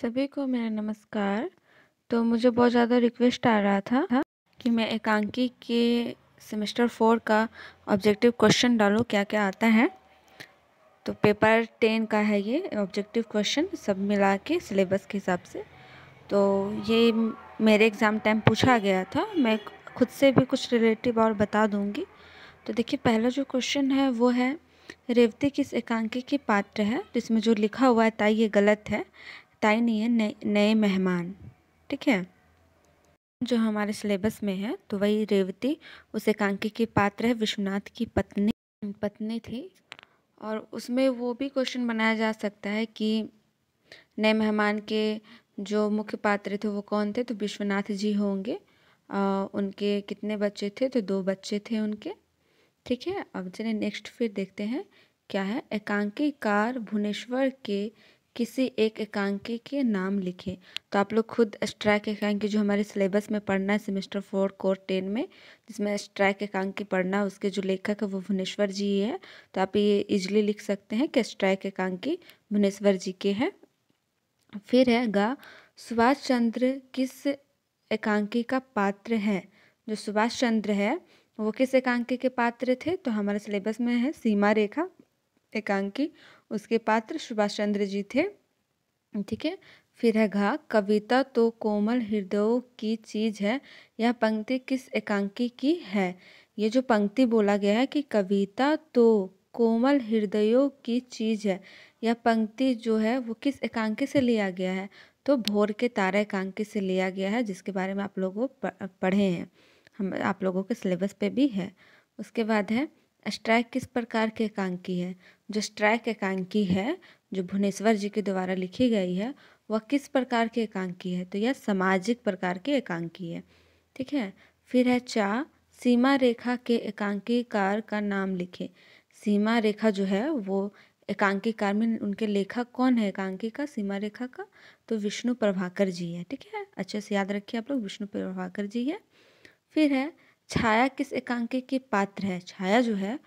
सभी को मेरा नमस्कार तो मुझे बहुत ज़्यादा रिक्वेस्ट आ रहा था कि मैं एकांकी के सेमेस्टर फोर का ऑब्जेक्टिव क्वेश्चन डालूँ क्या क्या आता है तो पेपर टेन का है ये ऑब्जेक्टिव क्वेश्चन सब मिला के सिलेबस के हिसाब से तो ये मेरे एग्ज़ाम टाइम पूछा गया था मैं खुद से भी कुछ रिलेटिव और बता दूँगी तो देखिए पहला जो क्वेश्चन है वो है रेवती किस एकांकी की पात्र है जिसमें जो लिखा हुआ है ताई ये गलत है ताई नहीं है नए नए मेहमान ठीक है जो हमारे सिलेबस में है तो वही रेवती उस एकांकी के पात्र है विश्वनाथ की पत्नी पत्नी थी और उसमें वो भी क्वेश्चन बनाया जा सकता है कि नए मेहमान के जो मुख्य पात्र थे वो कौन थे तो विश्वनाथ जी होंगे आ, उनके कितने बच्चे थे तो दो बच्चे थे उनके ठीक है अब चलिए नेक्स्ट फिर देखते हैं क्या है एकांकी कार भुवनेश्वर के किसी एक एकांकी के नाम लिखें तो आप लोग खुद स्ट्राइक एकांकी जो हमारे सिलेबस में पढ़ना है सेमेस्टर फोर कोर टेन में जिसमें स्ट्राइक एकांकी पढ़ना है उसके जो लेखक है वो भुवनेश्वर जी ही है तो आप ये इजली लिख सकते हैं कि स्ट्राइक एकांकी भुवनेश्वर जी के हैं फिर है गा सुभाष चंद्र किस एकांकी का पात्र है जो सुभाष चंद्र है वो किस एकांकी के पात्र थे तो हमारे सिलेबस में है सीमा रेखा एकांकी उसके पात्र सुभाष चंद्र जी थे ठीक है फिर है घा कविता तो कोमल हृदयों की चीज है यह पंक्ति किस एकांकी की है ये जो पंक्ति बोला गया है कि कविता तो कोमल हृदयों की चीज है यह पंक्ति जो है वो किस एकांकी से लिया गया है तो भोर के तारा एकांकी से लिया गया है जिसके बारे में आप लोगों पढ़े हैं हम आप लोगों के सिलेबस पे भी है उसके बाद है स्ट्राइक किस प्रकार की एकांकी है जो स्ट्राइक एकांकी है जो भुवनेश्वर जी के द्वारा लिखी गई है वह किस प्रकार की एकांकी है तो यह सामाजिक प्रकार की एकांकी है ठीक है फिर है चा सीमा रेखा के एकांकीकार का नाम लिखे सीमा रेखा जो है वो एकांकीकार में उनके लेखक कौन है एकांकी का सीमा रेखा का तो विष्णु प्रभाकर जी है ठीक है अच्छे से याद रखिए आप लोग विष्णु प्रभाकर जी है फिर है छाया किस एकांकी की पात्र है छाया जो है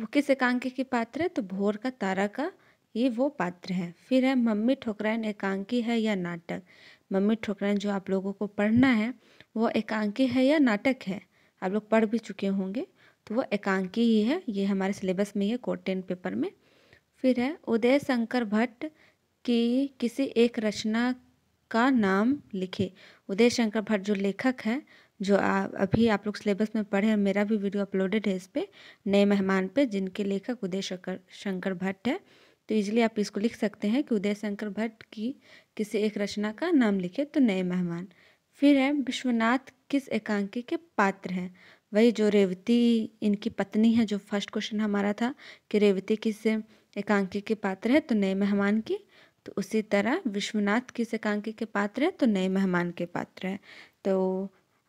वो किस एकांकी की पात्र है तो भोर का तारा का ये वो पात्र है फिर है मम्मी ठोकराइन एकांकी है या नाटक मम्मी ठोकराइन जो आप लोगों को पढ़ना है वो एकांकी है या नाटक है आप लोग पढ़ भी चुके होंगे तो वो एकांकी ही है ये हमारे सिलेबस में ही है कोटेन पेपर में फिर है उदय शंकर भट्ट की किसी एक रचना का नाम लिखे उदय शंकर भट्ट जो लेखक है जो आ, अभी आप लोग सिलेबस में पढ़े हैं मेरा भी वीडियो अपलोडेड है इस पर नए मेहमान पे जिनके लेखक उदय शंकर शंकर भट्ट है तो इजीली आप इसको लिख सकते हैं कि उदय शंकर भट्ट की किसी एक रचना का नाम लिखे तो नए मेहमान फिर है विश्वनाथ किस एकांकी के पात्र हैं वही जो रेवती इनकी पत्नी है जो फर्स्ट क्वेश्चन हमारा था कि रेवती किस एकांकी के पात्र है तो नए मेहमान की तो उसी तरह विश्वनाथ किस एकांकी के पात्र है तो नए मेहमान के पात्र है तो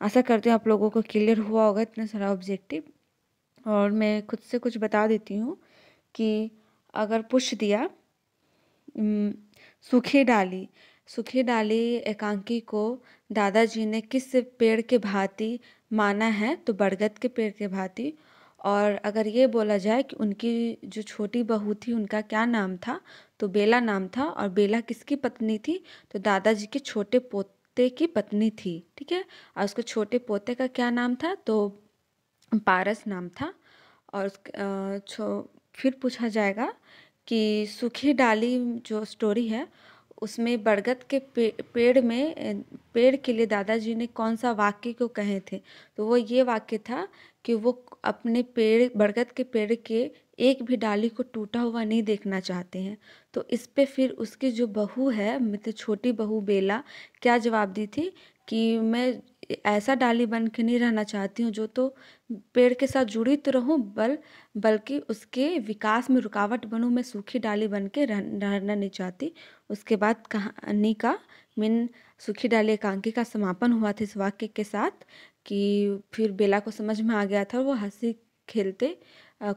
आशा करती हूँ आप लोगों को क्लियर हुआ होगा इतना सारा ऑब्जेक्टिव और मैं खुद से कुछ बता देती हूँ कि अगर पुश दिया सूखे डाली सूखे डाली एकांकी को दादाजी ने किस पेड़ के भांति माना है तो बरगद के पेड़ के भांति और अगर ये बोला जाए कि उनकी जो छोटी बहू थी उनका क्या नाम था तो बेला नाम था और बेला किसकी पत्नी थी तो दादाजी के छोटे पोत पोते की पत्नी थी ठीक है और उसके छोटे पोते का क्या नाम था तो पारस नाम था और उस फिर पूछा जाएगा कि सूखी डाली जो स्टोरी है उसमें बरगद के पे, पेड़ में पेड़ के लिए दादाजी ने कौन सा वाक्य को कहे थे तो वो ये वाक्य था कि वो अपने पेड़ बरगद के पेड़ के एक भी डाली को टूटा हुआ नहीं देखना चाहते हैं तो इस पे फिर उसकी जो बहू है मित्र मतलब छोटी बहू बेला क्या जवाब दी थी कि मैं ऐसा डाली बन के नहीं रहना चाहती हूँ जो तो पेड़ के साथ जुड़ी तो रहूँ बल बल्कि उसके विकास में रुकावट बनूँ मैं सूखी डाली बन के रह, रहना नहीं चाहती उसके बाद कहानी का मीन सूखी डाली एकांकी का समापन हुआ था इस वाक्य के साथ कि फिर बेला को समझ में आ गया था वो हंसी खेलते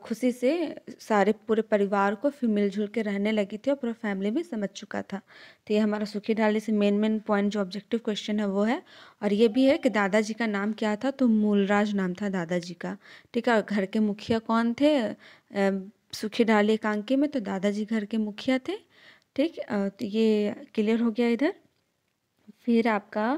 खुशी से सारे पूरे परिवार को फिर मिलजुल के रहने लगी थी और पूरा फैमिली भी समझ चुका था तो ये हमारा सुखी ढाली से मेन मेन पॉइंट जो ऑब्जेक्टिव क्वेश्चन है वो है और ये भी है कि दादाजी का नाम क्या था तो मूलराज नाम था दादाजी का ठीक है घर के मुखिया कौन थे सुखी डाली एकांकी में तो दादाजी घर के मुखिया थे ठीक तो ये क्लियर हो गया इधर फिर आपका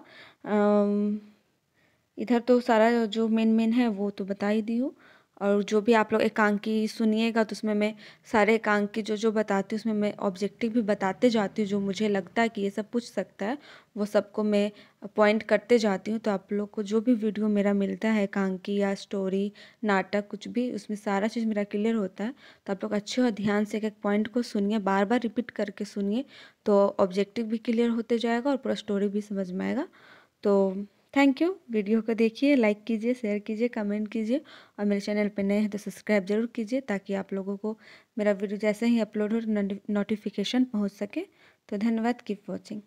इधर तो सारा जो मेन मेन है वो तो बता ही दी हूँ और जो भी आप लोग एकांकी सुनिएगा तो उसमें मैं सारे एकांकी जो जो बताती हूँ उसमें मैं ऑब्जेक्टिव भी बताते जाती हूँ जो मुझे लगता है कि ये सब पूछ सकता है वो सबको मैं पॉइंट करते जाती हूँ तो आप लोग को जो भी वीडियो मेरा मिलता है एकांकी या स्टोरी नाटक कुछ भी उसमें सारा चीज़ मेरा क्लियर होता है तो आप लोग अच्छे और ध्यान से एक एक पॉइंट को सुनिए बार बार रिपीट करके सुनिए तो ऑब्जेक्टिव भी क्लियर होते जाएगा और पूरा स्टोरी भी समझ में आएगा तो थैंक यू वीडियो को देखिए लाइक कीजिए शेयर कीजिए कमेंट कीजिए और मेरे चैनल पर नए हैं तो सब्सक्राइब जरूर कीजिए ताकि आप लोगों को मेरा वीडियो जैसे ही अपलोड हो नोटिफिकेशन पहुँच सके तो धन्यवाद कीप वॉचिंग